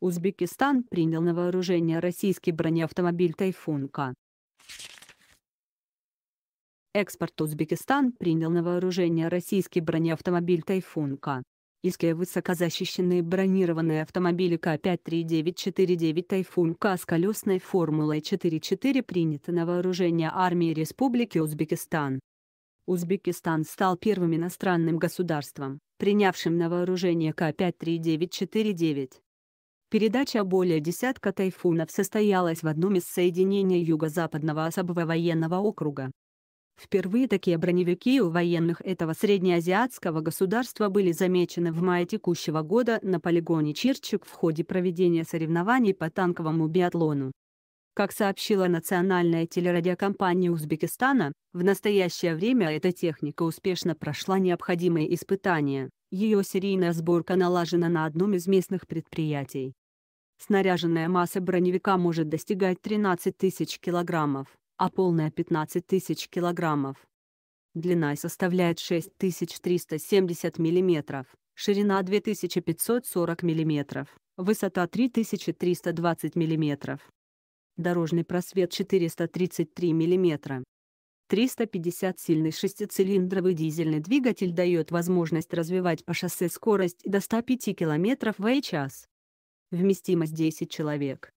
Узбекистан принял на вооружение российский бронеавтомобиль «Тайфунка». Экспорт Узбекистан принял на вооружение российский бронеавтомобиль «Тайфунка». Иске высокозащищенные бронированные автомобили К-53949 Тайфунка с колесной формулой 4.4 приняты на вооружение армии Республики Узбекистан. Узбекистан стал первым иностранным государством, принявшим на вооружение К-53949. Передача более десятка тайфунов состоялась в одном из соединений Юго-Западного особого военного округа. Впервые такие броневики у военных этого среднеазиатского государства были замечены в мае текущего года на полигоне Чирчик в ходе проведения соревнований по танковому биатлону. Как сообщила национальная телерадиокомпания Узбекистана, в настоящее время эта техника успешно прошла необходимые испытания. Ее серийная сборка налажена на одном из местных предприятий. Снаряженная масса броневика может достигать 13 тысяч килограммов, а полная 15 тысяч килограммов. Длина составляет 6370 мм, ширина 2540 мм, высота 3320 мм. Дорожный просвет 433 мм. 350 сильный шестицилиндровый дизельный двигатель дает возможность развивать по шоссе скорость до 105 км в час. Вместимость 10 человек.